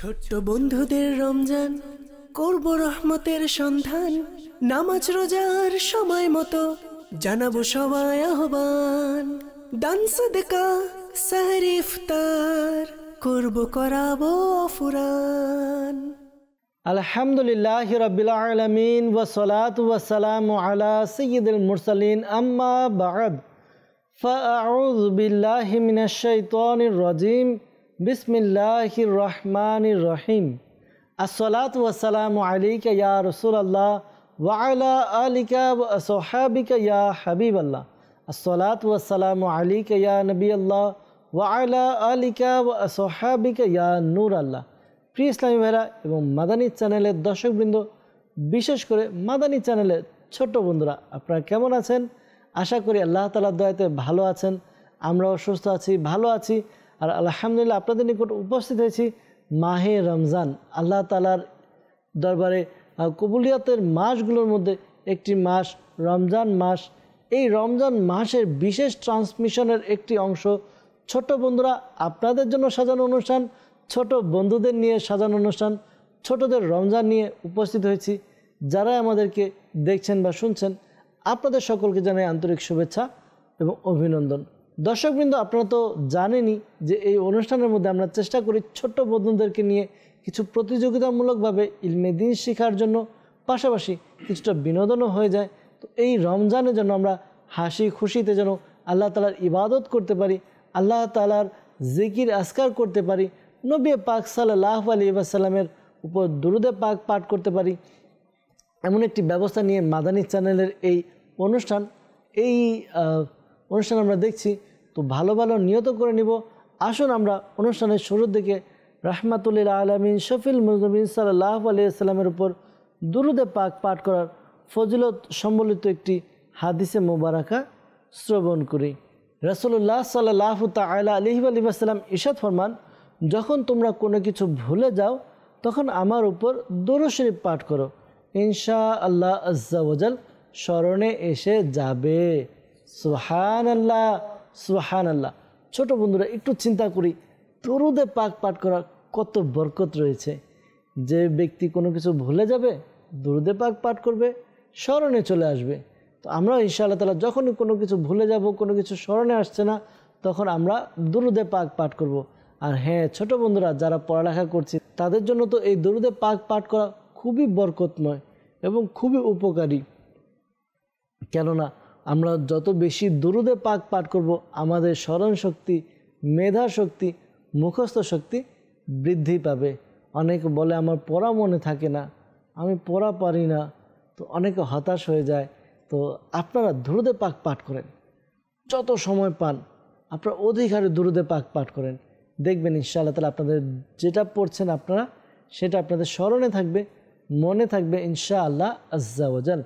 ছোট্ট বন্ধুদের রমজান করব রহমতের সন্ধান নামাজ রোজার সময় মতো জানাবো সবাই আহ্বান দান সদকা সাহরি করব করাবো ফুরান আলহামদুলিল্লাহ রবিল আলমিন ওসলাত ওসালাম আলা সঈদুল মুরসালিন আম্মা বাদ فأعوذ بالله من الشيطان الرجيم বিসমিল্লাহির রহমান রহিম আসসালাত ওয়াসালাম আলিকা ইয়া রসুল আল্লাহ ওয়ালা আলিকা সোহাবিকা ইয়া হাবিব আল্লাহ আসসালাত ওয়াসালাম আলিকা ইয়া নবী আল্লাহ ওয়ালা আলিকা সোহাবিকা ইয়া নূর আল্লাহ প্রিয় ইসলামী ভাইরা এবং মাদানী চ্যানেলের দর্শকবৃন্দ বিশেষ করে মাদানী চ্যানেলের ছোট্ট বন্ধুরা আপনারা কেমন আছেন আশা করি আল্লাহ তালার দয়াতে ভালো আছেন আমরাও সুস্থ আছি ভালো আছি আর আলহামদুলিল্লাহ আপনাদের নিকট উপস্থিত হয়েছি মাহে রমজান আল্লাহ তালার দরবারে কবুলিয়াতের মাসগুলোর মধ্যে একটি মাস রমজান মাস এই রমজান মাসের বিশেষ ট্রান্সমিশনের একটি অংশ ছোট বন্ধুরা আপনাদের জন্য সাজানো অনুষ্ঠান ছোট বন্ধুদের নিয়ে সাজানো অনুষ্ঠান ছোটদের রমজান নিয়ে উপস্থিত হয়েছি যারা আমাদেরকে দেখছেন বা শুনছেন আপনাদের সকলকে জানাই আন্তরিক শুভেচ্ছা এবং অভিনন্দন দর্শকবৃন্দ আপনারা তো জানেনই যে এই অনুষ্ঠানের মধ্যে আমরা চেষ্টা করি ছোট্ট বন্ধুদেরকে নিয়ে কিছু প্রতিযোগিতামূলকভাবে ইলমে দিন শেখার জন্য পাশাপাশি কিছুটা বিনোদনও হয়ে যায় তো এই রমজানে যেন আমরা হাসি খুশিতে যেন আল্লাহ তালার ইবাদত করতে পারি আল্লাহ তালার জিকির আসকার করতে পারি নবী পাক সাল্লাহ আলী সাল্লামের উপর দুরুদে পাক পাঠ করতে পারি এমন একটি ব্যবস্থা নিয়ে মাদানী চ্যানেলের এই অনুষ্ঠান এই অনুষ্ঠান আমরা দেখছি তো ভালো ভালো নিয়ত করে নিব আসুন আমরা অনুষ্ঠানের শুরুর দিকে রাহমাতুল্লিল আলমিন শফিল মুজমিন সাল্লাহ আলিয়াল্লামের উপর দুরুদে পাক পাঠ করার ফজিলত সম্বলিত একটি হাদিসে মোবারাকা শ্রবণ করি রসুল্লাহ সাল্লাহ তালা আলহিব আলিবাসাল্লাম ঈশাদ ফরমান যখন তোমরা কোনো কিছু ভুলে যাও তখন আমার উপর দোর শরীফ পাঠ করো ইনশা আল্লাহ আজ্জাওয়াজাল স্মরণে এসে যাবে সুহান আল্লাহ সুহান আল্লাহ ছোটো বন্ধুরা একটু চিন্তা করি তরুদে পাক পাঠ করা কত বরকত রয়েছে যে ব্যক্তি কোনো কিছু ভুলে যাবে দুরুদে পাক পাঠ করবে স্মরণে চলে আসবে তো আমরা ইনশাআল্লাহ তালা যখন কোনো কিছু ভুলে যাব কোনো কিছু স্মরণে আসছে না তখন আমরা দুরুদে পাক পাঠ করব। আর হ্যাঁ ছোট বন্ধুরা যারা পড়ালেখা করছি তাদের জন্য তো এই দুরুদে পাক পাঠ করা খুবই বরকতময় এবং খুবই উপকারী কেননা আমরা যত বেশি দুরুদে পাক পাঠ করব আমাদের স্মরণ শক্তি মেধা শক্তি মুখস্থ শক্তি বৃদ্ধি পাবে অনেকে বলে আমার পড়া মনে থাকে না আমি পড়া পারি না তো অনেকে হতাশ হয়ে যায় তো আপনারা দুরুদে পাক পাঠ করেন যত সময় পান আপনারা অধিকারে দুরুদে পাক পাঠ করেন দেখবেন ইনশাআল্লাহ তালা আপনাদের যেটা পড়ছেন আপনারা সেটা আপনাদের স্মরণে থাকবে মনে থাকবে ইনশাআল্লাহ আজ্জাওয়াজাল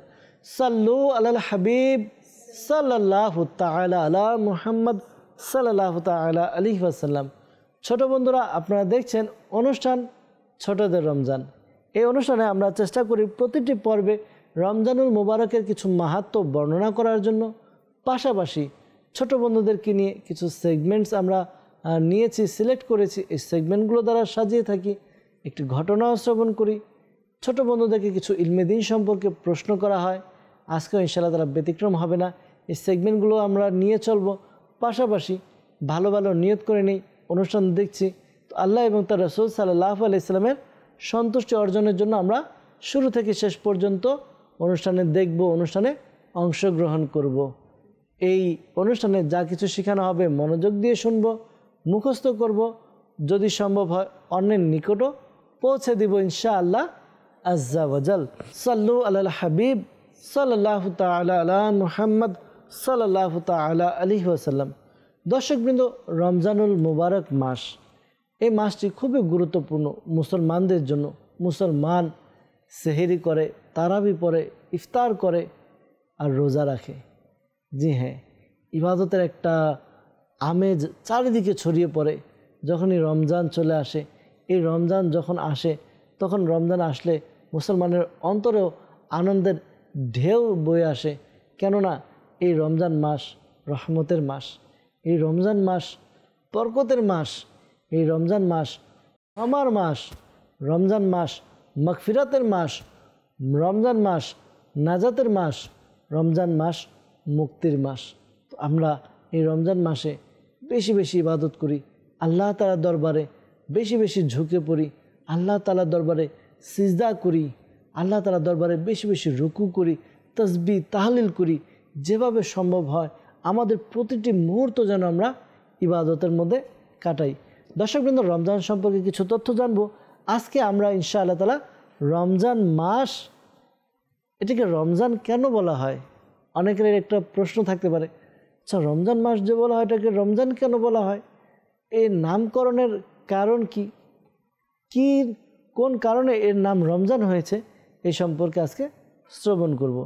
সাল্লু আল্লাহ হাবিব সাল্লাহ তালা আলা মুহাম্মদ সাল্লাহ তালা আলী আসাল্লাম ছোট বন্ধুরা আপনারা দেখছেন অনুষ্ঠান ছোটদের রমজান এই অনুষ্ঠানে আমরা চেষ্টা করি প্রতিটি পর্বে রমজানুল মুবারকের কিছু মাহাত্ম বর্ণনা করার জন্য পাশাপাশি ছোট বন্ধুদেরকে নিয়ে কিছু সেগমেন্টস আমরা নিয়েছি সিলেক্ট করেছি এই সেগমেন্টগুলো দ্বারা সাজিয়ে থাকি একটি ঘটনা শ্রবণ করি ছোট বন্ধুদেরকে কিছু ইলমেদিন সম্পর্কে প্রশ্ন করা হয় আজকেও ইনশাল্লাহ তারা ব্যতিক্রম হবে না এই সেগমেন্টগুলো আমরা নিয়ে চলব পাশাপাশি ভালো ভালো নিয়ত করে নিই অনুষ্ঠান দেখছি তো আল্লাহ এবং তার রসুল সাল্লাহ আলি ইসলামের সন্তুষ্টি অর্জনের জন্য আমরা শুরু থেকে শেষ পর্যন্ত অনুষ্ঠানে দেখব অনুষ্ঠানে অংশগ্রহণ করব। এই অনুষ্ঠানে যা কিছু শেখানো হবে মনোযোগ দিয়ে শুনব মুখস্থ করব যদি সম্ভব হয় অন্যের নিকটও পৌঁছে দিব ইনশা আল্লাহ আজ্জাওয়াজাল সাল্লু আল্লাহ হাবিব সাল্লাহ তাল মুহাম্মদ সাল্লাহ তালা আলী ওয়াসাল্লাম দর্শকবৃন্দ রমজানুল মুবারক মাস এই মাসটি খুবই গুরুত্বপূর্ণ মুসলমানদের জন্য মুসলমান সেহেরি করে তারাবি পরে ইফতার করে আর রোজা রাখে জি হ্যাঁ ইবাদতের একটা আমেজ চারিদিকে ছড়িয়ে পড়ে যখনই রমজান চলে আসে এই রমজান যখন আসে তখন রমজান আসলে মুসলমানের অন্তরেও আনন্দের ঢেউ বয়ে আসে কেননা এই রমজান মাস রহমতের মাস এই রমজান মাস বরকতের মাস এই রমজান মাস আমার মাস রমজান মাস মকফিরাতের মাস রমজান মাস নাজাতের মাস রমজান মাস মুক্তির মাস আমরা এই রমজান মাসে বেশি বেশি ইবাদত করি আল্লাহ তালার দরবারে বেশি বেশি ঝুঁকে পড়ি আল্লাহ তালার দরবারে সিজদা করি আল্লাহ তালার দরবারে বেশি বেশি রুকু করি তসবি তাহলিল করি যেভাবে সম্ভব হয় আমাদের প্রতিটি মুহূর্ত যেন আমরা ইবাদতের মধ্যে কাটাই দর্শকবৃন্দ রমজান সম্পর্কে কিছু তথ্য জানব আজকে আমরা ইনশা আল্লাহ তালা রমজান মাস এটিকে রমজান কেন বলা হয় অনেকের একটা প্রশ্ন থাকতে পারে আচ্ছা রমজান মাস যে বলা হয় এটাকে রমজান কেন বলা হয় এই নামকরণের কারণ কি কি কোন কারণে এর নাম রমজান হয়েছে এই সম্পর্কে আজকে শ্রবণ করবো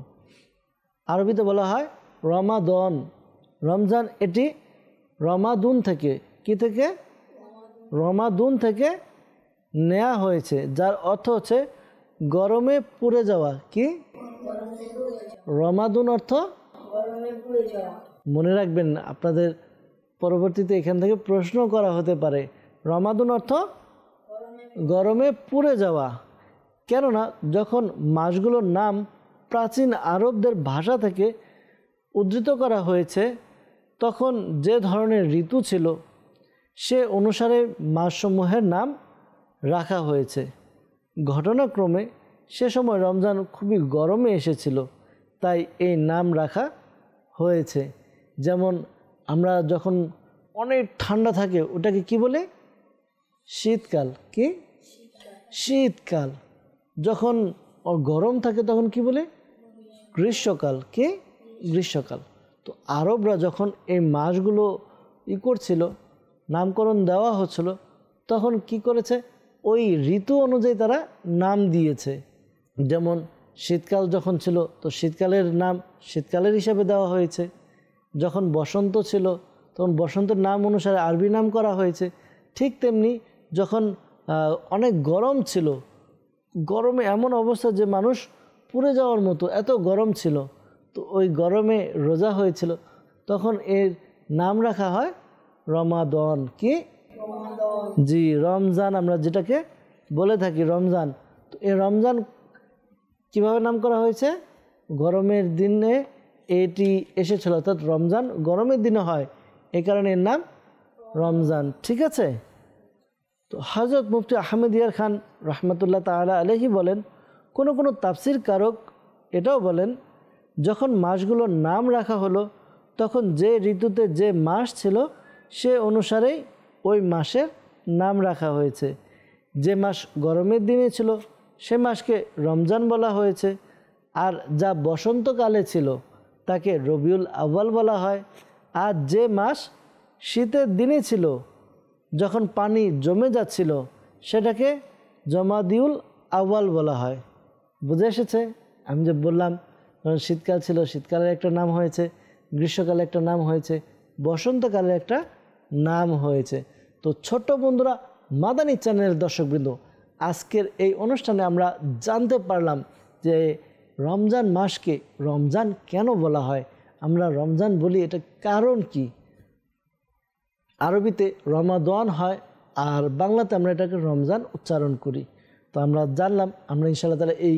আরবিতে বলা হয় রমাদন রমজান এটি রমাদুন থেকে কি থেকে রমাদুন থেকে নেয়া হয়েছে যার অর্থ হচ্ছে গরমে পুড়ে যাওয়া কি রমাদুন অর্থ মনে রাখবেন আপনাদের পরবর্তীতে এখান থেকে প্রশ্ন করা হতে পারে রমাদুন অর্থ গরমে পুড়ে যাওয়া কেননা যখন মাসগুলোর নাম প্রাচীন আরবদের ভাষা থেকে উদ্ধৃত করা হয়েছে তখন যে ধরনের ঋতু ছিল সে অনুসারে মাসসমূহের নাম রাখা হয়েছে ঘটনাক্রমে সে সময় রমজান খুবই গরমে এসেছিল তাই এই নাম রাখা হয়েছে যেমন আমরা যখন অনেক ঠান্ডা থাকে ওটাকে কি বলে শীতকাল কি শীতকাল যখন গরম থাকে তখন কি বলে গ্রীষ্মকালকে গ্রীষ্মকাল তো আরবরা যখন এই মাসগুলো ই করছিল নামকরণ দেওয়া হচ্ছিল তখন কি করেছে ওই ঋতু অনুযায়ী তারা নাম দিয়েছে যেমন শীতকাল যখন ছিল তো শীতকালের নাম শীতকালের হিসাবে দেওয়া হয়েছে যখন বসন্ত ছিল তখন বসন্তের নাম অনুসারে আরবি নাম করা হয়েছে ঠিক তেমনি যখন অনেক গরম ছিল গরমে এমন অবস্থা যে মানুষ পুড়ে যাওয়ার মতো এত গরম ছিল তো ওই গরমে রোজা হয়েছিল তখন এর নাম রাখা হয় রমাদন কি জি রমজান আমরা যেটাকে বলে থাকি রমজান তো এই রমজান কিভাবে নাম করা হয়েছে গরমের দিনে এটি এসেছিল অর্থাৎ রমজান গরমের দিনে হয় এ কারণে এর নাম রমজান ঠিক আছে তো হজরত মুফতি ইয়ার খান রহমতুল্লাহ তাহলে আলহি বলেন কোনো কোনো তাফসির কারক এটাও বলেন যখন মাসগুলোর নাম রাখা হলো তখন যে ঋতুতে যে মাস ছিল সে অনুসারেই ওই মাসের নাম রাখা হয়েছে যে মাস গরমের দিনে ছিল সে মাসকে রমজান বলা হয়েছে আর যা বসন্তকালে ছিল তাকে রবিউল আউ্বাল বলা হয় আর যে মাস শীতের দিনে ছিল যখন পানি জমে যাচ্ছিল সেটাকে জমাদিউল আউ্বাল বলা হয় বুঝে এসেছে আমি যে বললাম কারণ শীতকাল ছিল শীতকালের একটা নাম হয়েছে গ্রীষ্মকালে একটা নাম হয়েছে বসন্তকালের একটা নাম হয়েছে তো ছোট্ট বন্ধুরা মাদানি চ্যানেলের দর্শকবৃন্দ আজকের এই অনুষ্ঠানে আমরা জানতে পারলাম যে রমজান মাসকে রমজান কেন বলা হয় আমরা রমজান বলি এটা কারণ কি আরবিতে রমাদান হয় আর বাংলাতে আমরা এটাকে রমজান উচ্চারণ করি তো আমরা জানলাম আমরা ইনশাআল্লাহ তালা এই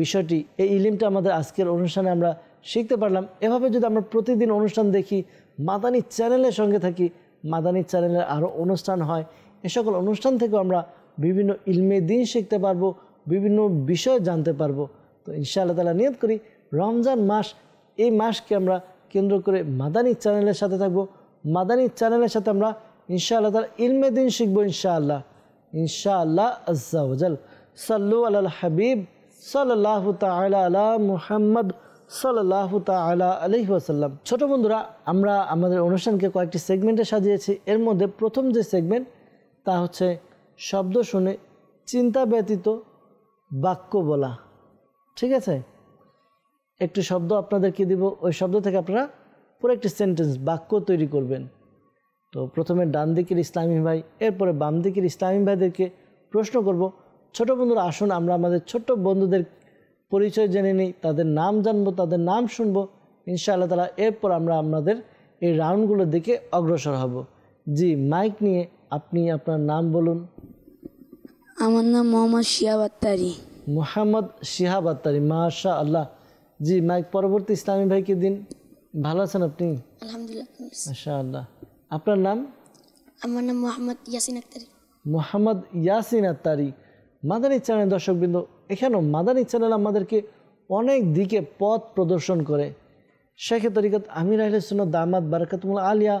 বিষয়টি এই ইলিমটা আমাদের আজকের অনুষ্ঠানে আমরা শিখতে পারলাম এভাবে যদি আমরা প্রতিদিন অনুষ্ঠান দেখি মাদানি চ্যানেলের সঙ্গে থাকি মাদানি চ্যানেলের আরও অনুষ্ঠান হয় এ সকল অনুষ্ঠান থেকেও আমরা বিভিন্ন ইলমে দিন শিখতে পারবো বিভিন্ন বিষয় জানতে পারবো তো ইনশাআল্লাহ তালা নিয়ত করি রমজান মাস এই মাসকে আমরা কেন্দ্র করে মাদানী চ্যানেলের সাথে থাকবো মাদানী চ্যানেলের সাথে আমরা ইনশাআল্লাহ তালা ইলমে দিন শিখবো ইনশাআল্লাহ ইনশাআল্লাহ আজ্জাউজাল সাল্লু আল হাবিব সাল্লাহ তালা আলা মুহাম্মদ সাল্লাহ তালা আলহি আসাল্লাম ছোট বন্ধুরা আমরা আমাদের অনুষ্ঠানকে কয়েকটি সেগমেন্টে সাজিয়েছি এর মধ্যে প্রথম যে সেগমেন্ট তা হচ্ছে শব্দ শুনে চিন্তা ব্যতীত বাক্য বলা ঠিক আছে একটি শব্দ আপনাদেরকে দিব ওই শব্দ থেকে আপনারা পুরো একটি সেন্টেন্স বাক্য তৈরি করবেন তো প্রথমে ডান দিকের ইসলামী ভাই এরপরে বাম দিকের ইসলামী ভাইদেরকে প্রশ্ন করব ছোট বন্ধুরা আসুন আমরা আমাদের ছোট্ট বন্ধুদের পরিচয় জেনে নিই তাদের নাম জানবো তাদের নাম শুনবো ইনশাআল্লাহ তালা এরপর আমরা আমাদের এই রাউন্ডগুলোর দিকে অগ্রসর হব জি মাইক নিয়ে আপনি আপনার নাম বলুন আমার নাম মোহাম্মদ শিহাব আত্তারি মোহাম্মদ শিহাব আত্তারি মাশা আল্লাহ জি মাইক পরবর্তী ইসলামী ভাইকে দিন ভালো আছেন আপনি আলহামদুলিল্লাহ মাশা আল্লাহ আপনার নাম আমার নাম মোহাম্মদ ইয়াসিন আত্তারি মোহাম্মদ ইয়াসিন আত্তারি মাদানী চ্যানেল দর্শকবৃন্দ এখানেও মাদানী চ্যানেল আমাদেরকে অনেক দিকে পথ প্রদর্শন করে শেখে তরিকত আমির আহলেসুন দামাদ বারকাতমুল আলিয়া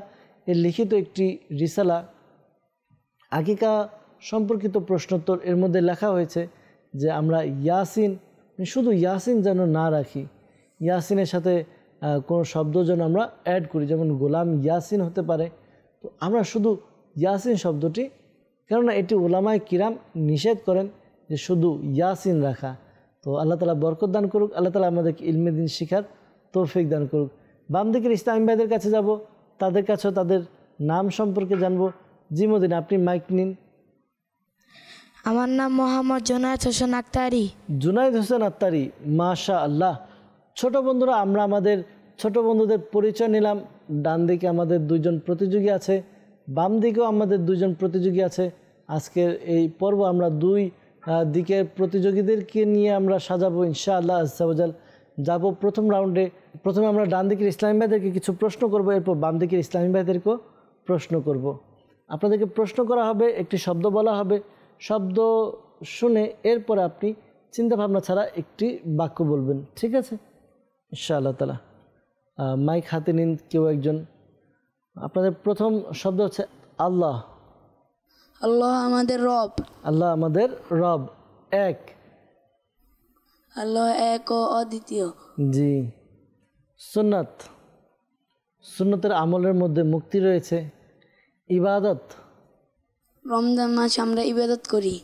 এর লিখিত একটি রিসালা আকিকা সম্পর্কিত প্রশ্নোত্তর এর মধ্যে লেখা হয়েছে যে আমরা ইয়াসিন শুধু ইয়াসিন যেন না রাখি ইয়াসিনের সাথে কোনো শব্দ যেন আমরা অ্যাড করি যেমন গোলাম ইয়াসিন হতে পারে তো আমরা শুধু ইয়াসিন শব্দটি কেননা এটি ওলামায় কিরাম নিষেধ করেন যে শুধু ইয়াসিন রাখা তো আল্লাহ তালা বরকত দান করুক আল্লাহ তালা আমাদেরকে ইলমে দিন শিখার তৌফিক দান করুক বাম দিকের ইসলাম ভাইদের কাছে যাব তাদের কাছেও তাদের নাম সম্পর্কে জানবো জিমুদ্দিন আপনি মাইক নিন আমার নাম মোহাম্মদ জুনায়দ হোসেন আক্তারি জুনায়দ হোসেন আক্তারি মাশা আল্লাহ ছোট বন্ধুরা আমরা আমাদের ছোট বন্ধুদের পরিচয় নিলাম ডান দিকে আমাদের দুজন প্রতিযোগী আছে বাম দিকেও আমাদের দুজন প্রতিযোগী আছে আজকের এই পর্ব আমরা দুই দিকের প্রতিযোগীদেরকে নিয়ে আমরা সাজাবো ইনশাআল্লাহ আজাল যাব প্রথম রাউন্ডে প্রথমে আমরা ডান দিকের ইসলামী ভাইদেরকে কিছু প্রশ্ন করব এরপর বাম দিকের ইসলামী ভাইদেরকেও প্রশ্ন করব। আপনাদেরকে প্রশ্ন করা হবে একটি শব্দ বলা হবে শব্দ শুনে এরপরে আপনি চিন্তা ভাবনা ছাড়া একটি বাক্য বলবেন ঠিক আছে ইনশাআল্লাহ তালা মাইক হাতে নিন কেউ একজন আপনাদের প্রথম শব্দ হচ্ছে আল্লাহ আল্লাহ আমাদের রব আল্লাহ আমাদের রব এক আল্লাহ এক ও অদ্বিতীয় জি সুন্নাত সুন্নতের আমলের মধ্যে মুক্তি রয়েছে ইবাদত রমজান মাস আমরা ইবাদত করি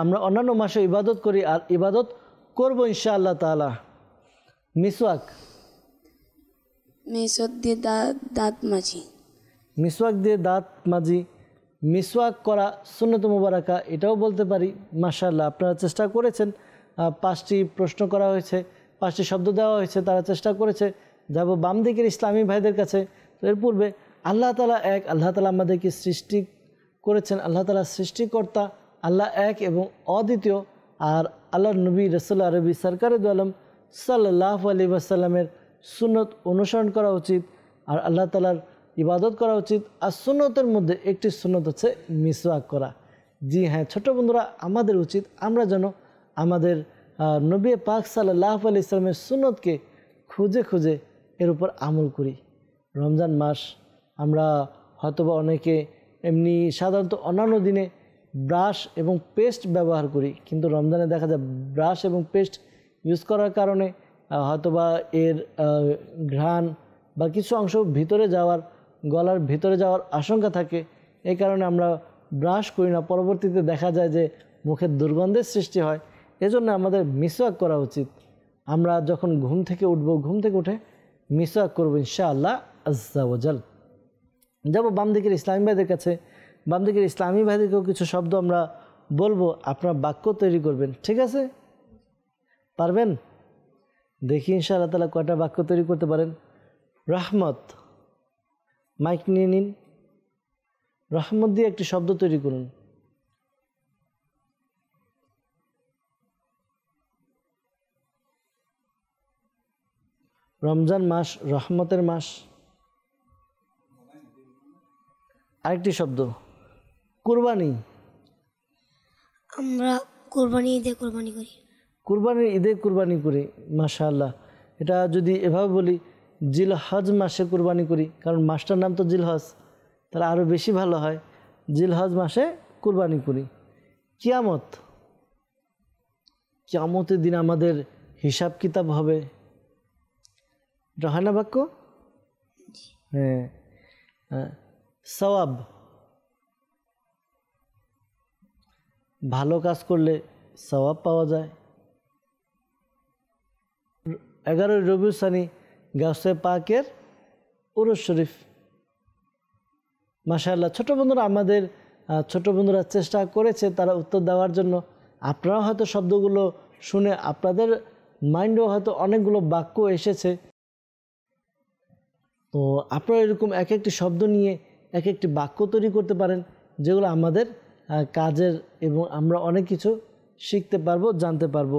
আমরা অন্যান্য মাসে ইবাদত করি আর ইবাদত করব ইনশা আল্লাহ তালা মিসওয়াক মিস দিয়ে দাঁত মাছি মিসওয়াক দিয়ে দাঁত মাজি মিসওয়াক করা সুন্নত মুবারাকা এটাও বলতে পারি মাসাল্লাহ আপনারা চেষ্টা করেছেন পাঁচটি প্রশ্ন করা হয়েছে পাঁচটি শব্দ দেওয়া হয়েছে তারা চেষ্টা করেছে যাব বাম দিকের ইসলামী ভাইদের কাছে এর পূর্বে আল্লাহ তালা এক আল্লাহ তালা আমাদেরকে সৃষ্টি করেছেন আল্লাহ তালা সৃষ্টিকর্তা আল্লাহ এক এবং অদ্বিতীয় আর আল্লাহ নবী রসল্লা রবি সরকার আলম সাল্লাহ আলী আসাল্লামের সুনত অনুসরণ করা উচিত আর আল্লাহ তালার ইবাদত করা উচিত আর সুন্নতের মধ্যে একটি সুন্নত হচ্ছে মিসওয়াক করা জি হ্যাঁ ছোট বন্ধুরা আমাদের উচিত আমরা যেন আমাদের নবী পাক সাল্লাহ আলি ইসলামের সুন্নতকে খুঁজে খুঁজে এর উপর আমল করি রমজান মাস আমরা হয়তোবা অনেকে এমনি সাধারণত অন্যান্য দিনে ব্রাশ এবং পেস্ট ব্যবহার করি কিন্তু রমজানে দেখা যায় ব্রাশ এবং পেস্ট ইউজ করার কারণে হয়তোবা এর ঘ্রাণ বা কিছু অংশ ভিতরে যাওয়ার গলার ভিতরে যাওয়ার আশঙ্কা থাকে এই কারণে আমরা ব্রাশ করি না পরবর্তীতে দেখা যায় যে মুখের দুর্গন্ধের সৃষ্টি হয় এজন্য আমাদের মিসওয়াক করা উচিত আমরা যখন ঘুম থেকে উঠব ঘুম থেকে উঠে মিসওয়াক করবো ইনশাআল্লাহ আজাল যাবো বাম দিকের ইসলামী ভাইদের কাছে বাম দিকের ইসলামী ভাইদেরকেও কিছু শব্দ আমরা বলবো আপনার বাক্য তৈরি করবেন ঠিক আছে পারবেন দেখি ইনশাআল্লাহ তালা কয়টা বাক্য তৈরি করতে পারেন রহমত মাইক নিয়ে নিন রহমত দিয়ে একটি শব্দ তৈরি করুন রমজান মাস রহমতের মাস আরেকটি শব্দ কুরবানি আমরা কোরবানি ঈদে কোরবানি করি কুরবানির ঈদে কুরবানি করি মাশাআল্লাহ এটা যদি এভাবে বলি জিল হজ মাসে কুরবানি করি কারণ মাসটার নাম তো জিলহজ তাহলে আরও বেশি ভালো হয় জিলহজ মাসে কুরবানি করি কিয়ামত কিয়ামতের দিন আমাদের হিসাব কিতাব হবে এটা হয় না বাক্য হ্যাঁ, হ্যাঁ সওয়াব ভালো কাজ করলে সওয়াব পাওয়া যায় এগারোই সানি গাছে পাকের ওরস শরীফ মাশাল্লাহ ছোটো বন্ধুরা আমাদের ছোট বন্ধুরা চেষ্টা করেছে তারা উত্তর দেওয়ার জন্য আপনারাও হয়তো শব্দগুলো শুনে আপনাদের মাইন্ডেও হয়তো অনেকগুলো বাক্য এসেছে তো আপনারা এরকম এক একটি শব্দ নিয়ে এক একটি বাক্য তৈরি করতে পারেন যেগুলো আমাদের কাজের এবং আমরা অনেক কিছু শিখতে পারবো জানতে পারবো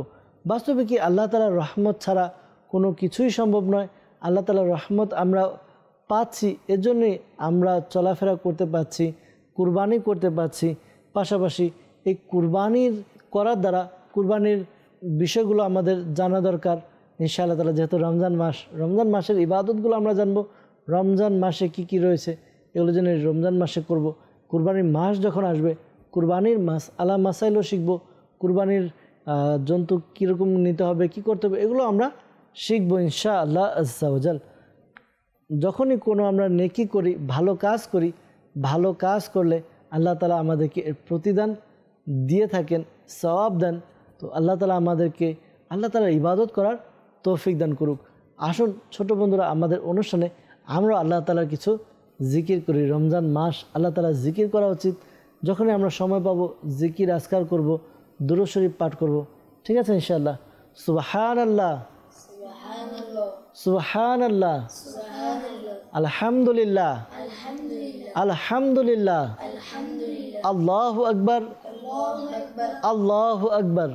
বাস্তবে কি আল্লাহ তালার রহমত ছাড়া কোনো কিছুই সম্ভব নয় আল্লাহ তালার রহমত আমরা পাচ্ছি এজন্যই আমরা চলাফেরা করতে পারছি কুরবানি করতে পারছি পাশাপাশি এই কুরবানির করার দ্বারা কুরবানির বিষয়গুলো আমাদের জানা দরকার ইনশা আল্লাহ তালা যেহেতু রমজান মাস রমজান মাসের ইবাদতগুলো আমরা জানবো রমজান মাসে কি কি রয়েছে এগুলো যেন রমজান মাসে করব। কুরবানির মাস যখন আসবে কুরবানির মাস আলা মাসাইলও শিখব কুরবানির জন্তু কীরকম নিতে হবে কি করতে হবে এগুলো আমরা শিখব ইনশা আল্লাহ আজাল যখনই কোনো আমরা নেকি করি ভালো কাজ করি ভালো কাজ করলে আল্লাহ তালা আমাদেরকে এর প্রতিদান দিয়ে থাকেন সওয়াব দেন তো আল্লাহ তালা আমাদেরকে আল্লাহ তালার ইবাদত করার তৌফিক দান করুক আসুন ছোট বন্ধুরা আমাদের অনুষ্ঠানে আমরা আল্লাহ তালার কিছু জিকির করি রমজান মাস আল্লাহ তালা জিকির করা উচিত যখনই আমরা সময় পাবো জিকির আজকার করব শরীফ পাঠ করব ঠিক আছে ইনশাআল্লাহ সুবাহান আল্লাহ সুহান আল্লাহ আলহামদুলিল্লাহ আলহামদুলিল্লাহ আল্লাহ আকবর আল্লাহ আকবর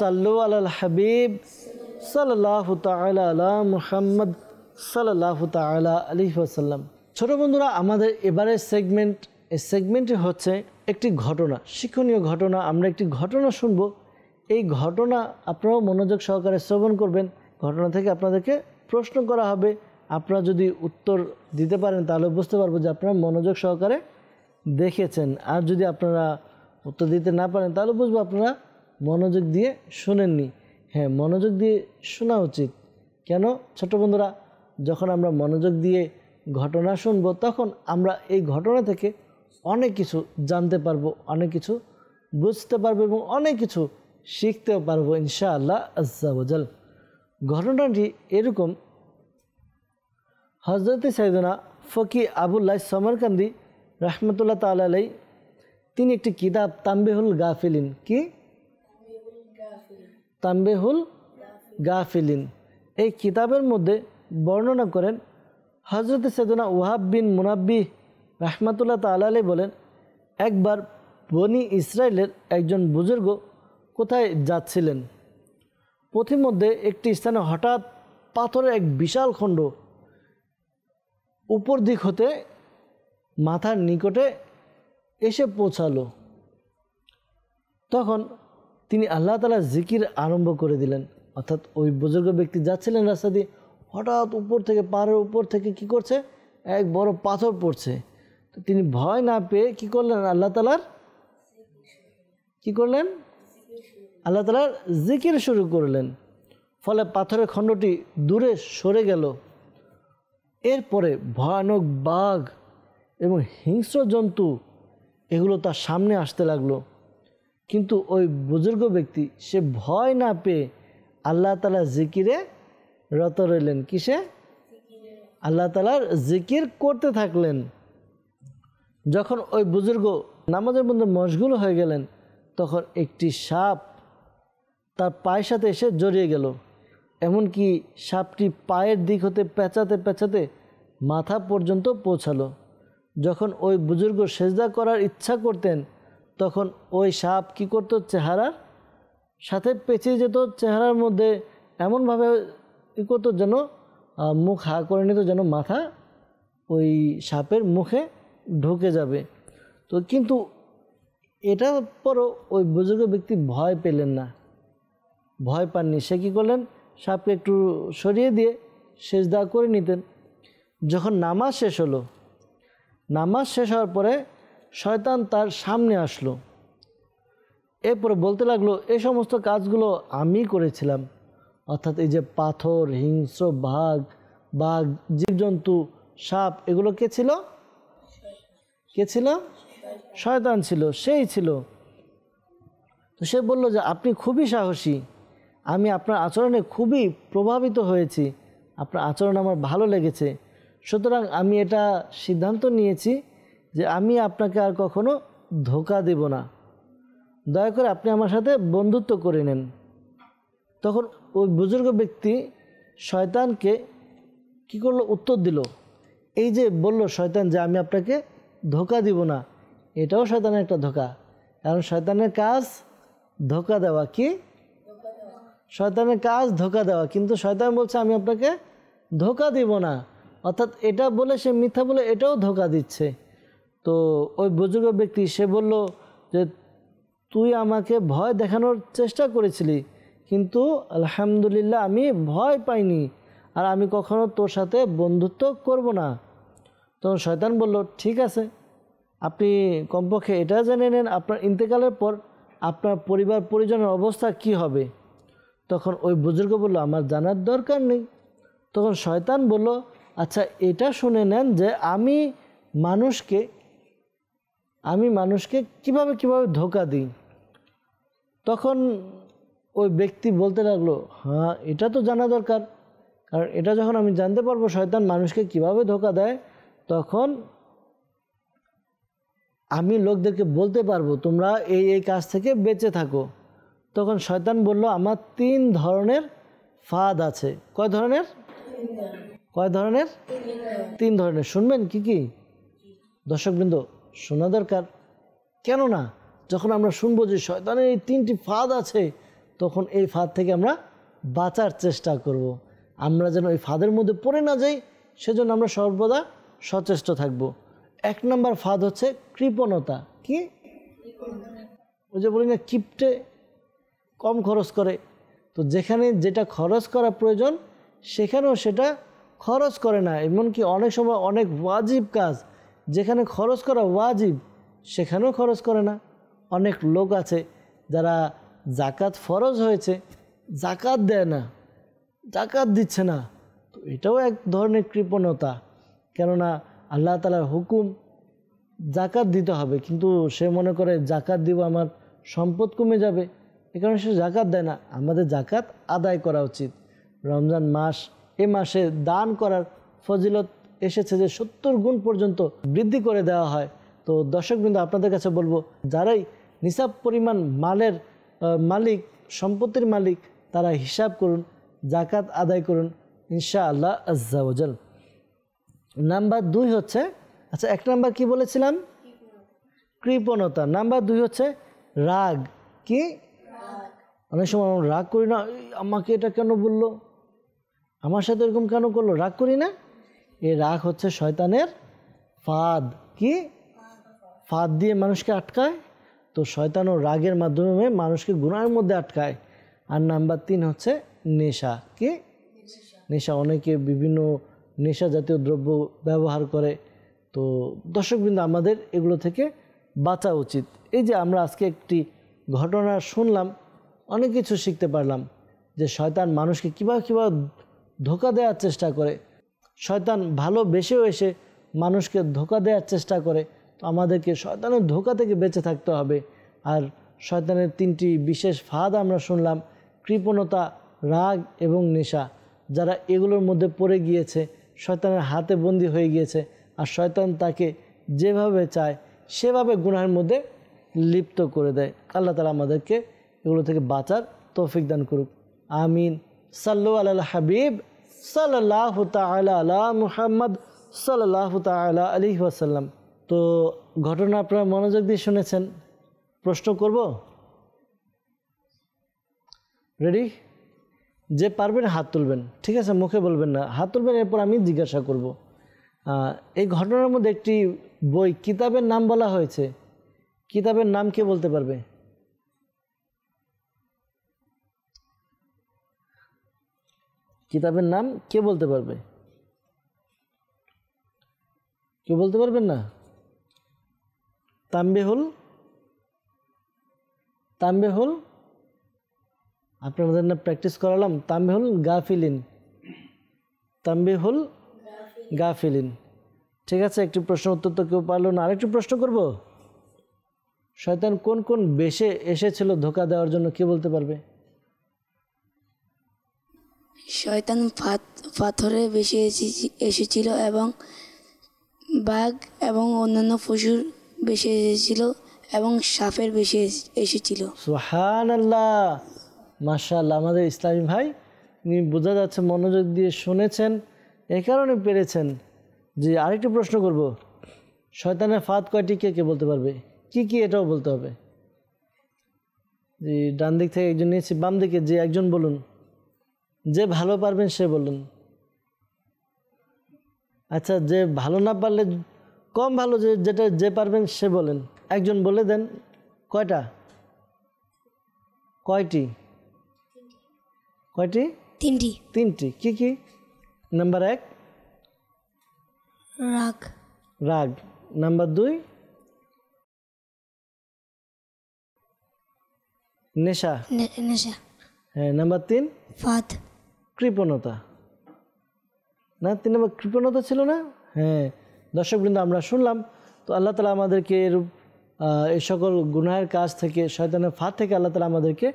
সাল্লু আল হাবিব সাল্লাহ তাল মুহাম্মদ সাল্লাহ তালা আলী আসাল্লাম ছোটো বন্ধুরা আমাদের এবারের সেগমেন্ট এই সেগমেন্টে হচ্ছে একটি ঘটনা শিক্ষণীয় ঘটনা আমরা একটি ঘটনা শুনব এই ঘটনা আপনারাও মনোযোগ সহকারে শ্রবণ করবেন ঘটনা থেকে আপনাদেরকে প্রশ্ন করা হবে আপনারা যদি উত্তর দিতে পারেন তাহলে বুঝতে পারবো যে আপনারা মনোযোগ সহকারে দেখেছেন আর যদি আপনারা উত্তর দিতে না পারেন তাহলে বুঝবো আপনারা মনোযোগ দিয়ে শুনেননি হ্যাঁ মনোযোগ দিয়ে শোনা উচিত কেন ছোট বন্ধুরা যখন আমরা মনোযোগ দিয়ে ঘটনা শুনব তখন আমরা এই ঘটনা থেকে অনেক কিছু জানতে পারবো অনেক কিছু বুঝতে পারবো এবং অনেক কিছু শিখতেও পারবো ইনশাআল্লাহ আজ্জাবজাল ঘটনাটি এরকম হজরতে সাইদনা ফকি আবুল্লাহ সমরকান্দি রহমতুল্লাহ তালাই তিনি একটি কিতাব তাম্বেহুল গাফিলিন কি তাম্বেহুল গাফিলিন এই কিতাবের মধ্যে বর্ণনা করেন হজরত সেদনা ওয়াহাব বিন মুনাব্বি রাহমাতুল্লাহ তালাই বলেন একবার বনি ইসরায়েলের একজন বুজুর্গ কোথায় যাচ্ছিলেন পথিমধ্যে একটি স্থানে হঠাৎ পাথরের এক বিশাল খণ্ড উপর দিক হতে মাথার নিকটে এসে পৌঁছালো তখন তিনি আল্লাহ তালা জিকির আরম্ভ করে দিলেন অর্থাৎ ওই বুজুর্গ ব্যক্তি যাচ্ছিলেন রাস্তা দিয়ে হঠাৎ উপর থেকে পাহাড়ের উপর থেকে কি করছে এক বড় পাথর পড়ছে তো তিনি ভয় না পেয়ে কি করলেন আল্লাহ তালার কি করলেন আল্লাহ তালার জিকির শুরু করলেন ফলে পাথরের খণ্ডটি দূরে সরে গেল এরপরে ভয়ানক বাঘ এবং হিংস্র জন্তু এগুলো তার সামনে আসতে লাগলো কিন্তু ওই বুজুর্গ ব্যক্তি সে ভয় না পেয়ে আল্লাহ তালা জিকিরে রত রইলেন কিসে আল্লাহ তালার জিকির করতে থাকলেন যখন ওই বুজুর্গ নামাজের মধ্যে মশগুল হয়ে গেলেন তখন একটি সাপ তার পায়ের সাথে এসে জড়িয়ে গেল এমনকি সাপটি পায়ের দিক হতে পেঁচাতে পেঁচাতে মাথা পর্যন্ত পৌঁছালো যখন ওই বুজুর্গ সেজদা করার ইচ্ছা করতেন তখন ওই সাপ কি করত চেহারা সাথে পেঁচিয়ে যেত চেহারার মধ্যে এমনভাবে ই করতো যেন মুখ হা করে নিত যেন মাথা ওই সাপের মুখে ঢুকে যাবে তো কিন্তু এটার পরও ওই বুজুর্গ ব্যক্তি ভয় পেলেন না ভয় পাননি সে কী করলেন সাপকে একটু সরিয়ে দিয়ে সেজদা করে নিতেন যখন নামাজ শেষ হলো নামাজ শেষ হওয়ার পরে শয়তান তার সামনে আসলো এরপরে বলতে লাগলো এ সমস্ত কাজগুলো আমি করেছিলাম অর্থাৎ এই যে পাথর হিংস্র বাঘ বাঘ জীবজন্তু সাপ এগুলো কে ছিল কে ছিল শয়তান ছিল সেই ছিল তো সে বলল যে আপনি খুবই সাহসী আমি আপনার আচরণে খুবই প্রভাবিত হয়েছি আপনার আচরণ আমার ভালো লেগেছে সুতরাং আমি এটা সিদ্ধান্ত নিয়েছি যে আমি আপনাকে আর কখনো ধোকা দেব না দয়া করে আপনি আমার সাথে বন্ধুত্ব করে নেন তখন ওই বুজুর্গ ব্যক্তি শয়তানকে কি করলো উত্তর দিল এই যে বলল শয়তান যে আমি আপনাকে ধোকা দিব না এটাও শয়তানের একটা ধোকা কারণ শয়তানের কাজ ধোকা দেওয়া কি শয়তানের কাজ ধোকা দেওয়া কিন্তু শয়তান বলছে আমি আপনাকে ধোকা দিব না অর্থাৎ এটা বলে সে মিথ্যা বলে এটাও ধোকা দিচ্ছে তো ওই বুজুর্গ ব্যক্তি সে বলল যে তুই আমাকে ভয় দেখানোর চেষ্টা করেছিলি কিন্তু আলহামদুলিল্লাহ আমি ভয় পাইনি আর আমি কখনো তোর সাথে বন্ধুত্ব করব না তখন শয়তান বলল ঠিক আছে আপনি কমপক্ষে এটা জেনে নেন আপনার ইন্তেকালের পর আপনার পরিবার পরিজনের অবস্থা কি হবে তখন ওই বুজুর্গ বললো আমার জানার দরকার নেই তখন শয়তান বলল আচ্ছা এটা শুনে নেন যে আমি মানুষকে আমি মানুষকে কিভাবে কিভাবে ধোকা দিই তখন ওই ব্যক্তি বলতে লাগলো হ্যাঁ এটা তো জানা দরকার কারণ এটা যখন আমি জানতে পারবো শয়তান মানুষকে কিভাবে ধোকা দেয় তখন আমি লোকদেরকে বলতে পারবো তোমরা এই এই কাজ থেকে বেঁচে থাকো তখন শয়তান বলল আমার তিন ধরনের ফাঁদ আছে কয় ধরনের কয় ধরনের তিন ধরনের শুনবেন কি কি দর্শকবৃন্দ শোনা দরকার কেননা যখন আমরা শুনবো যে শয়তানের এই তিনটি ফাঁদ আছে তখন এই ফাঁদ থেকে আমরা বাঁচার চেষ্টা করব। আমরা যেন এই ফাঁদের মধ্যে পড়ে না যাই সেজন্য আমরা সর্বদা সচেষ্ট থাকব। এক নম্বর ফাঁদ হচ্ছে কৃপণতা কি ওই যে বলি না কিপটে কম খরচ করে তো যেখানে যেটা খরচ করা প্রয়োজন সেখানেও সেটা খরচ করে না এমনকি অনেক সময় অনেক ওয়াজিব কাজ যেখানে খরচ করা ওয়াজিব সেখানেও খরচ করে না অনেক লোক আছে যারা জাকাত ফরজ হয়েছে জাকাত দেয় না জাকাত দিচ্ছে না তো এটাও এক ধরনের কৃপণতা কেননা আল্লাহ তালার হুকুম জাকাত দিতে হবে কিন্তু সে মনে করে জাকাত দিব আমার সম্পদ কমে যাবে এ কারণে সে জাকাত দেয় না আমাদের জাকাত আদায় করা উচিত রমজান মাস এ মাসে দান করার ফজিলত এসেছে যে সত্তর গুণ পর্যন্ত বৃদ্ধি করে দেওয়া হয় তো বিন্দু আপনাদের কাছে বলবো যারাই নিসাব পরিমাণ মালের মালিক সম্পত্তির মালিক তারা হিসাব করুন জাকাত আদায় করুন ইনশা আল্লাহ আজ্জাওজাল নাম্বার দুই হচ্ছে আচ্ছা এক নাম্বার কি বলেছিলাম কৃপণতা নাম্বার দুই হচ্ছে রাগ কি অনেক সময় আমরা রাগ করি না আমাকে এটা কেন বললো আমার সাথে এরকম কেন করলো রাগ করি না এই রাগ হচ্ছে শয়তানের ফাঁদ কি ফাঁদ দিয়ে মানুষকে আটকায় তো শয়তান ও রাগের মাধ্যমে মানুষকে গুণার মধ্যে আটকায় আর নাম্বার তিন হচ্ছে নেশা কি নেশা অনেকে বিভিন্ন নেশা জাতীয় দ্রব্য ব্যবহার করে তো দর্শকবৃন্দ আমাদের এগুলো থেকে বাঁচা উচিত এই যে আমরা আজকে একটি ঘটনা শুনলাম অনেক কিছু শিখতে পারলাম যে শয়তান মানুষকে কীভাবে কীভাবে ধোকা দেওয়ার চেষ্টা করে শয়তান ভালোবেসেও এসে মানুষকে ধোকা দেওয়ার চেষ্টা করে তো আমাদেরকে শয়তানের ধোকা থেকে বেঁচে থাকতে হবে আর শয়তানের তিনটি বিশেষ ফাঁদ আমরা শুনলাম কৃপণতা রাগ এবং নেশা যারা এগুলোর মধ্যে পড়ে গিয়েছে শয়তানের হাতে বন্দি হয়ে গিয়েছে আর শয়তান তাকে যেভাবে চায় সেভাবে গুণার মধ্যে লিপ্ত করে দেয় আল্লাহ তালা আমাদেরকে এগুলো থেকে বাঁচার তৌফিক দান করুক আমিন সাল্লু আল হাবিব সাল্লাহ তালা আলা মুহাম্মদ সাল্লাহ তালা আলি ওয়াসাল্লাম তো ঘটনা আপনারা মনোযোগ দিয়ে শুনেছেন প্রশ্ন করব রেডি যে পারবেন হাত তুলবেন ঠিক আছে মুখে বলবেন না হাত তুলবেন এরপর আমি জিজ্ঞাসা করব এই ঘটনার মধ্যে একটি বই কিতাবের নাম বলা হয়েছে কিতাবের নাম কে বলতে পারবে কিতাবের নাম কে বলতে পারবে কেউ বলতে পারবেন না তাম্বেহুল তাম্বেহুল আপনাদের না প্র্যাকটিস করালাম তাম্বে তাম্বে গাফিলিন গা গাফিলিন ঠিক আছে একটি প্রশ্ন উত্তর তো কেউ পারলো না আরেকটি প্রশ্ন করব শয়তান কোন কোন বেশে এসেছিল ধোকা দেওয়ার জন্য কে বলতে পারবে শয়তান পাথরে বেশি এসেছিল এবং বাঘ এবং অন্যান্য পশুর বেশি এসেছিল এবং সাপের বেশি এসেছিল সোহান আল্লাহ মাশাল্লাহ আমাদের ইসলামী ভাই উনি বোঝা যাচ্ছে মনোযোগ দিয়ে শুনেছেন এ কারণে পেরেছেন যে আরেকটি প্রশ্ন করব শয়তানের ফাঁদ কয়টি কে কে বলতে পারবে কি কি এটাও বলতে হবে যে ডান দিক থেকে একজন নিয়েছি বাম দিকে যে একজন বলুন যে ভালো পারবেন সে বলুন আচ্ছা যে ভালো না পারলে কম ভালো যে যেটা যে পারবেন সে বলেন একজন বলে দেন কয়টা কয়টি কয়টি তিনটি তিনটি কি কি নাম্বার এক রাগ রাগ নাম্বার দুই নেশা নেশা হ্যাঁ নাম্বার তিন ফাদ কৃপণতা না তিন নম্বর কৃপণতা ছিল না হ্যাঁ দর্শকবৃন্দ আমরা শুনলাম তো আল্লাহ তালা আমাদেরকে এরূপ এই সকল গুনাহের কাজ থেকে শয়তানের ফাঁদ থেকে আল্লাহ তালা আমাদেরকে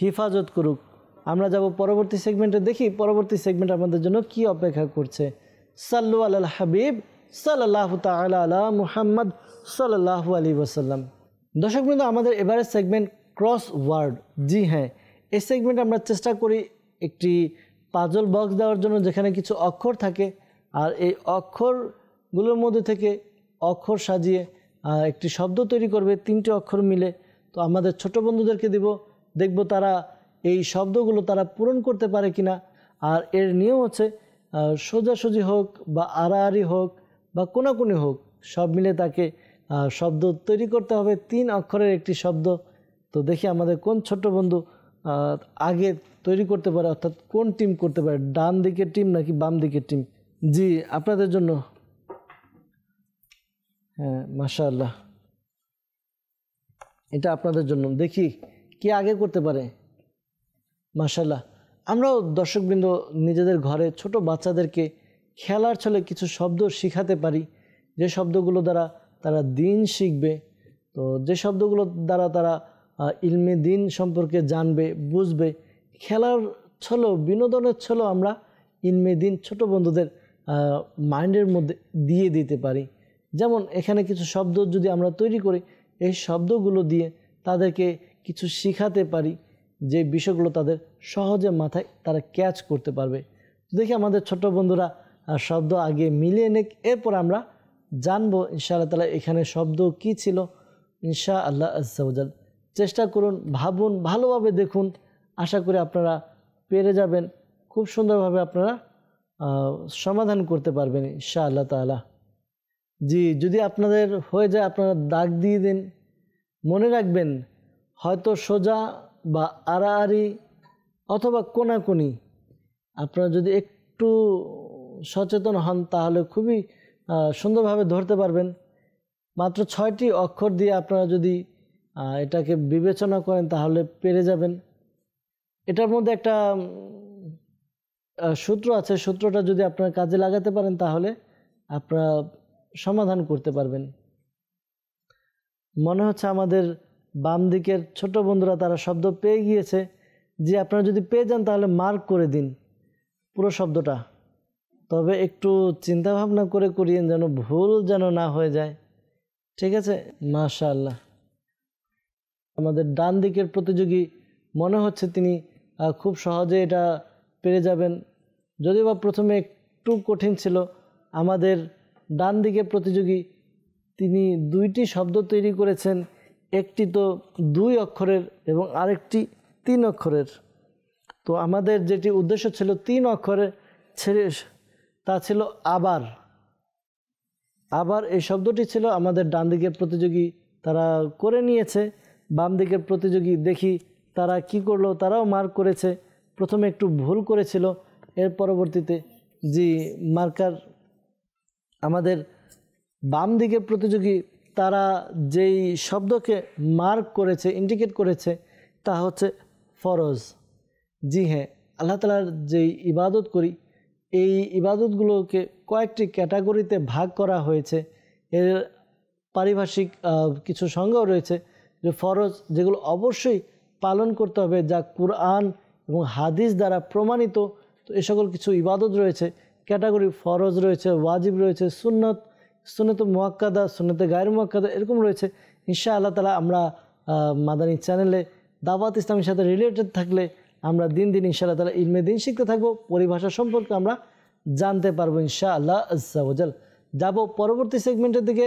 হিফাজত করুক আমরা যাব পরবর্তী সেগমেন্টে দেখি পরবর্তী সেগমেন্ট আমাদের জন্য কি অপেক্ষা করছে সাল্লু আল্লাহ হাবিব সাল্লাহ তাল আলা মুহাম্মদ সাল্লাহ আলী ওসাল্লাম দর্শকবৃন্দ আমাদের এবারের সেগমেন্ট ক্রস ওয়ার্ড জি হ্যাঁ এই সেগমেন্টে আমরা চেষ্টা করি একটি পাজল বক্স দেওয়ার জন্য যেখানে কিছু অক্ষর থাকে আর এই অক্ষরগুলোর মধ্যে থেকে অক্ষর সাজিয়ে একটি শব্দ তৈরি করবে তিনটি অক্ষর মিলে তো আমাদের ছোট বন্ধুদেরকে দিব দেখব তারা এই শব্দগুলো তারা পূরণ করতে পারে কিনা আর এর নিয়ম হচ্ছে সোজাসুজি হোক বা আড়াআড়ি হোক বা কোনাকুনি হোক সব মিলে তাকে শব্দ তৈরি করতে হবে তিন অক্ষরের একটি শব্দ তো দেখি আমাদের কোন ছোট্ট বন্ধু আগে তৈরি করতে পারে অর্থাৎ কোন টিম করতে পারে ডান দিকের টিম নাকি বাম দিকের টিম জি আপনাদের জন্য হ্যাঁ মাশাল্লাহ এটা আপনাদের জন্য দেখি কে আগে করতে পারে মাশাল্লাহ আমরাও দর্শকবৃন্দ নিজেদের ঘরে ছোট বাচ্চাদেরকে খেলার ছলে কিছু শব্দ শিখাতে পারি যে শব্দগুলো দ্বারা তারা দিন শিখবে তো যে শব্দগুলো দ্বারা তারা ইলমে দিন সম্পর্কে জানবে বুঝবে খেলার ছলো বিনোদনের ছলো আমরা ইলমে দিন ছোট বন্ধুদের মাইন্ডের মধ্যে দিয়ে দিতে পারি যেমন এখানে কিছু শব্দ যদি আমরা তৈরি করি এই শব্দগুলো দিয়ে তাদেরকে কিছু শিখাতে পারি যে বিষয়গুলো তাদের সহজে মাথায় তারা ক্যাচ করতে পারবে দেখি আমাদের ছোট বন্ধুরা শব্দ আগে মিলিয়ে নেক এরপর আমরা জানবো ইনশাআল্লাহ তালা এখানে শব্দ কি ছিল ইনশা আল্লাহ আজাল চেষ্টা করুন ভাবুন ভালোভাবে দেখুন আশা করি আপনারা পেরে যাবেন খুব সুন্দরভাবে আপনারা সমাধান করতে পারবেন ইশা আল্লাহ তালা জি যদি আপনাদের হয়ে যায় আপনারা দাগ দিয়ে দিন মনে রাখবেন হয়তো সোজা বা আড়াআড়ি অথবা কোনাকুনি আপনারা যদি একটু সচেতন হন তাহলে খুবই সুন্দরভাবে ধরতে পারবেন মাত্র ছয়টি অক্ষর দিয়ে আপনারা যদি এটাকে বিবেচনা করেন তাহলে পেরে যাবেন এটার মধ্যে একটা সূত্র আছে সূত্রটা যদি আপনার কাজে লাগাতে পারেন তাহলে আপনারা সমাধান করতে পারবেন মনে হচ্ছে আমাদের বাম দিকের ছোট বন্ধুরা তারা শব্দ পেয়ে গিয়েছে যে আপনারা যদি পেয়ে যান তাহলে মার্ক করে দিন পুরো শব্দটা তবে একটু চিন্তাভাবনা করে করিয়েন যেন ভুল যেন না হয়ে যায় ঠিক আছে মাশাআল্লাহ আমাদের ডান দিকের প্রতিযোগী মনে হচ্ছে তিনি খুব সহজে এটা পেরে যাবেন যদিও বা প্রথমে একটু কঠিন ছিল আমাদের ডান দিকের প্রতিযোগী তিনি দুইটি শব্দ তৈরি করেছেন একটি তো দুই অক্ষরের এবং আরেকটি তিন অক্ষরের তো আমাদের যেটি উদ্দেশ্য ছিল তিন অক্ষরের ছেড়ে তা ছিল আবার আবার এই শব্দটি ছিল আমাদের ডান দিকের প্রতিযোগী তারা করে নিয়েছে বাম দিকের প্রতিযোগী দেখি তারা কি করলো তারাও মার্ক করেছে প্রথমে একটু ভুল করেছিল এর পরবর্তীতে যে মার্কার আমাদের বাম দিকের প্রতিযোগী তারা যেই শব্দকে মার্ক করেছে ইন্ডিকেট করেছে তা হচ্ছে ফরজ জি হ্যাঁ আল্লাহ তালার যেই ইবাদত করি এই ইবাদতগুলোকে কয়েকটি ক্যাটাগরিতে ভাগ করা হয়েছে এর পারিভাষিক কিছু সংজ্ঞাও রয়েছে যে ফরজ যেগুলো অবশ্যই পালন করতে হবে যা কুরআন এবং হাদিস দ্বারা প্রমাণিত তো এ সকল কিছু ইবাদত রয়েছে ক্যাটাগরি ফরজ রয়েছে ওয়াজিব রয়েছে সুন্নত সুনত মোয়াক্কাদা সুনতে গায়ের মোয়াক্কাদা এরকম রয়েছে ইনশা আল্লাহ তালা আমরা মাদানী চ্যানেলে দাওয়াত ইসলামের সাথে রিলেটেড থাকলে আমরা দিন দিন আল্লাহ তালা ইলমে দিন শিখতে থাকবো পরিভাষা সম্পর্কে আমরা জানতে পারবো ইনশা আল্লাহ যাব যাবো পরবর্তী সেগমেন্টের দিকে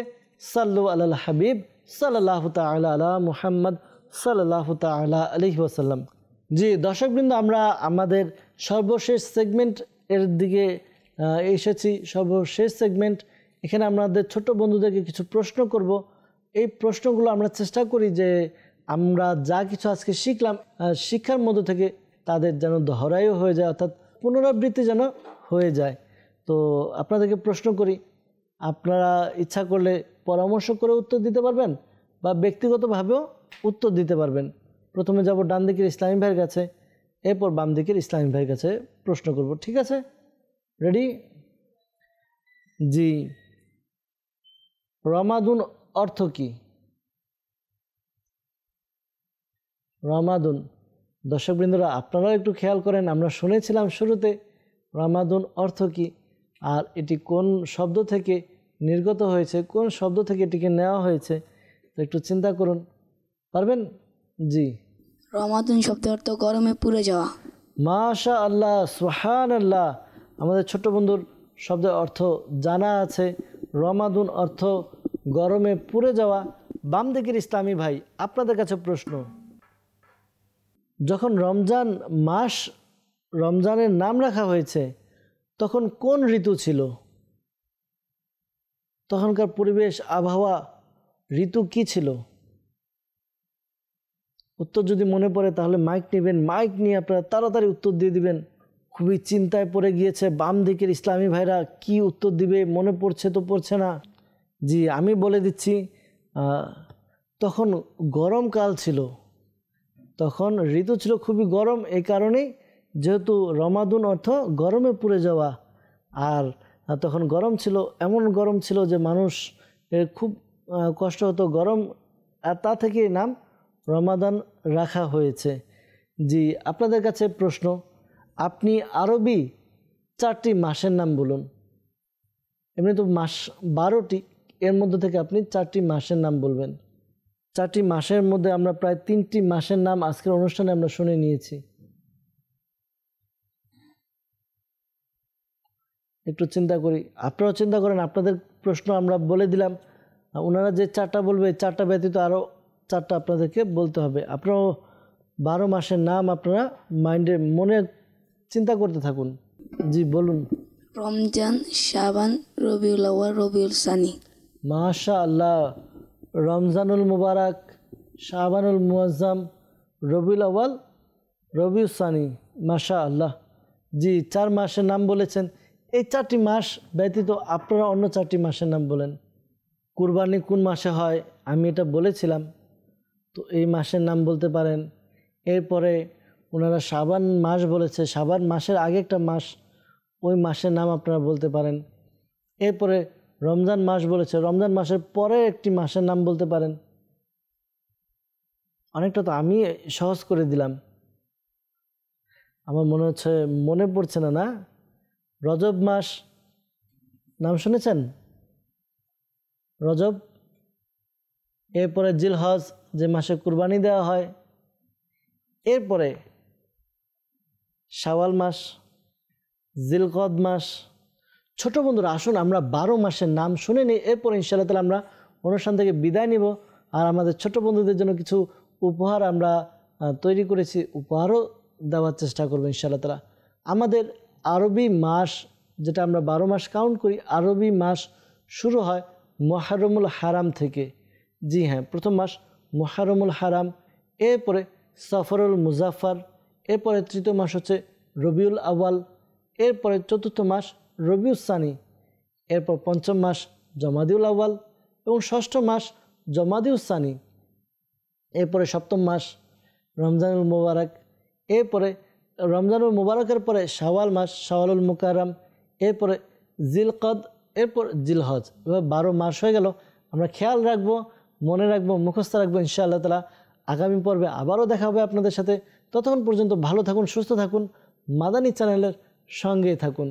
সাল্লু আল্লাহ হাবিব সাল্লাহ তাল আলা মুহাম্মদ সাল্লাহ তাল্লাহ আলহি ওসাল্লাম জি দর্শকবৃন্দ আমরা আমাদের সর্বশেষ সেগমেন্ট এর দিকে এসেছি সর্বশেষ সেগমেন্ট এখানে আমাদের ছোট বন্ধুদেরকে কিছু প্রশ্ন করব এই প্রশ্নগুলো আমরা চেষ্টা করি যে আমরা যা কিছু আজকে শিখলাম শিক্ষার মধ্য থেকে তাদের যেন ধরাইও হয়ে যায় অর্থাৎ পুনরাবৃত্তি যেন হয়ে যায় তো আপনাদেরকে প্রশ্ন করি আপনারা ইচ্ছা করলে পরামর্শ করে উত্তর দিতে পারবেন বা ব্যক্তিগতভাবেও উত্তর দিতে পারবেন প্রথমে যাব ডান দিকের ইসলামী ভাইয়ের কাছে এরপর বাম দিকের ইসলামী ভাইয়ের কাছে প্রশ্ন করব ঠিক আছে রেডি জি রমাদুন অর্থ কী রমাদুন দর্শকবৃন্দরা আপনারাও একটু খেয়াল করেন আমরা শুনেছিলাম শুরুতে রমাদুন অর্থ কী আর এটি কোন শব্দ থেকে নির্গত হয়েছে কোন শব্দ থেকে এটিকে নেওয়া হয়েছে তো একটু চিন্তা করুন পারবেন জি রমাদুন শব্দের অর্থ গরমে পুড়ে যাওয়া মাশা আল্লাহ সোহান আল্লাহ আমাদের ছোট্ট বন্ধুর শব্দের অর্থ জানা আছে রমাদুন অর্থ গরমে পুড়ে যাওয়া বাম দিকের ইসলামী ভাই আপনাদের কাছে প্রশ্ন যখন রমজান মাস রমজানের নাম রাখা হয়েছে তখন কোন ঋতু ছিল তখনকার পরিবেশ আবহাওয়া ঋতু কি ছিল উত্তর যদি মনে পড়ে তাহলে মাইক নেবেন মাইক নিয়ে আপনারা তাড়াতাড়ি উত্তর দিয়ে দিবেন খুবই চিন্তায় পড়ে গিয়েছে বাম দিকের ইসলামী ভাইরা কি উত্তর দিবে মনে পড়ছে তো পড়ছে না জি আমি বলে দিচ্ছি তখন গরমকাল ছিল তখন ঋতু ছিল খুবই গরম এই কারণেই যেহেতু রমাদুন অর্থ গরমে পুড়ে যাওয়া আর তখন গরম ছিল এমন গরম ছিল যে মানুষ খুব কষ্ট হতো গরম আর তা থেকে নাম রমাদান রাখা হয়েছে জি আপনাদের কাছে প্রশ্ন আপনি আরবি চারটি মাসের নাম বলুন এমনি তো মাস বারোটি এর মধ্যে থেকে আপনি চারটি মাসের নাম বলবেন চারটি মাসের মধ্যে আমরা প্রায় তিনটি মাসের নাম আজকের অনুষ্ঠানে আমরা শুনে নিয়েছি একটু চিন্তা করি আপনারাও চিন্তা করেন আপনাদের প্রশ্ন আমরা বলে দিলাম ওনারা যে চারটা বলবে চারটা ব্যতীত আরও চারটা আপনাদেরকে বলতে হবে আপনারাও বারো মাসের নাম আপনারা মাইন্ডে মনে চিন্তা করতে থাকুন জি বলুন রমজান শাবান রবিউল আওয়াল রবিউল সানি মাশা আল্লাহ রমজানুল মুবারক শাহবানুল মুয়াজ্জাম রবিউল আওয়াল রবিউল সানি মাশা আল্লাহ জি চার মাসের নাম বলেছেন এই চারটি মাস ব্যতীত আপনারা অন্য চারটি মাসের নাম বলেন কুরবানি কোন মাসে হয় আমি এটা বলেছিলাম তো এই মাসের নাম বলতে পারেন এরপরে ওনারা সাবান মাস বলেছে সাবান মাসের আগে একটা মাস ওই মাসের নাম আপনারা বলতে পারেন এরপরে রমজান মাস বলেছে রমজান মাসের পরে একটি মাসের নাম বলতে পারেন অনেকটা তো আমি সহজ করে দিলাম আমার মনে হচ্ছে মনে পড়ছে না না রজব মাস নাম শুনেছেন রজব এরপরে জিলহজ যে মাসে কুরবানি দেওয়া হয় এরপরে শাওয়াল মাস জিলকদ মাস ছোট বন্ধুরা আসুন আমরা বারো মাসের নাম শুনে নিই এরপর ইনশাআল্লাহ তালা আমরা অনুষ্ঠান থেকে বিদায় নিব আর আমাদের ছোট বন্ধুদের জন্য কিছু উপহার আমরা তৈরি করেছি উপহারও দেওয়ার চেষ্টা করবো ইনশাআল্লাহ তালা আমাদের আরবি মাস যেটা আমরা বারো মাস কাউন্ট করি আরবি মাস শুরু হয় মহারমুল হারাম থেকে জি হ্যাঁ প্রথম মাস মহারমুল হারাম এরপরে সফরুল মুজাফার এরপরে তৃতীয় মাস হচ্ছে রবিউল আওয়াল এরপরে চতুর্থ মাস রবিউল সানি এরপর পঞ্চম মাস জমাদিউল আওয়াল এবং ষষ্ঠ মাস জমাদিউল সানি এরপরে সপ্তম মাস রমজানুল মোবারক এরপরে রমজানুল মুবারকের পরে শাওয়াল মাস শাওয়ালুল মুকারম এরপরে জিলকদ এরপর জিলহজ এবার বারো মাস হয়ে গেল আমরা খেয়াল রাখবো মনে রাখবো মুখস্থ রাখবো ইনশাআল্লাহ তালা আগামী পর্বে আবারও দেখা হবে আপনাদের সাথে ততক্ষণ পর্যন্ত ভালো থাকুন সুস্থ থাকুন মাদানী চ্যানেলের সঙ্গেই থাকুন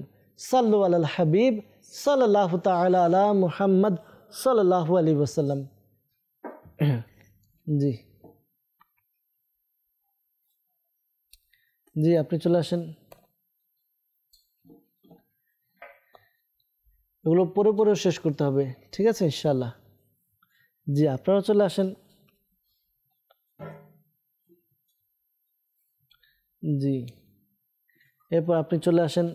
সাল্লু আল হাবিব সাল্লাহ তালা মুহাম্মদ সাল্লাহ আলী ওসাল্লাম জি জি আপনি চলে আসেন এগুলো পরে পরেও শেষ করতে হবে ঠিক আছে ইনশাল্লাহ জি আপনারা চলে আসেন জি এরপর আপনি চলে আসেন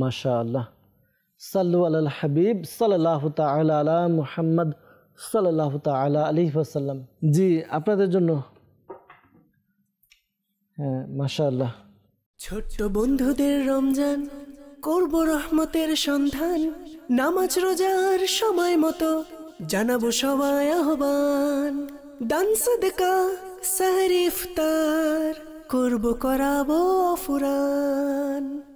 মাশা আল্লাহ সাল্লু আল হাবিব সাল্লাহ তালা আলা মুহাম্মদ সাল্লাহ তালা আলি আসাল্লাম জি আপনাদের জন্য হ্যাঁ মাশাআল্লাহ ছোট্ট বন্ধুদের রমজান করব রহমতের সন্ধান নামাজ রোজার সময় মতো জানাবো সবাই আহ্বান দান সদকা সাহরি করব করাবো ফুরান